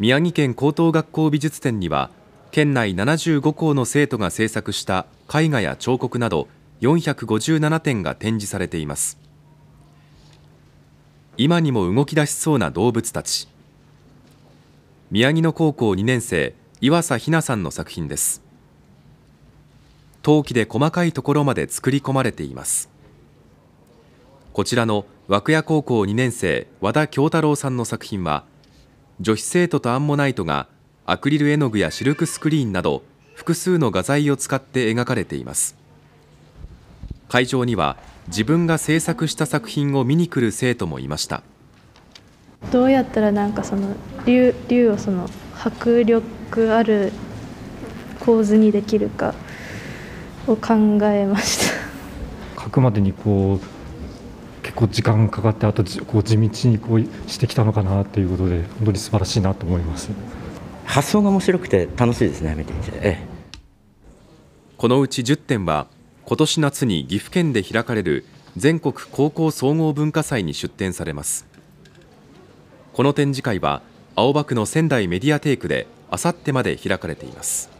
宮城県高等学校美術展には県内75校の生徒が制作した絵画や彫刻など457点が展示されています今にも動き出しそうな動物たち宮城野高校2年生岩佐ひなさんの作品です陶器で細かいところまで作り込まれていますこちらの涌谷高校2年生和田京太郎さんの作品は女子生徒とアンモナイトがアクリル絵の具やシルクスクリーンなど複数の画材を使って描かれています会場には自分が制作した作品を見に来る生徒もいましたどうやったらなんかその竜竜をその迫力ある構図にできるかを考えました 書くまでにこう結構時間かかってあとこう地道にこうしてきたのかなっていうことで本当に素晴らしいなと思います発想が面白くて楽しいですね見ていて、ええ、このうち10点は今年夏に岐阜県で開かれる全国高校総合文化祭に出展されますこの展示会は青葉区の仙台メディアテイクであさってまで開かれています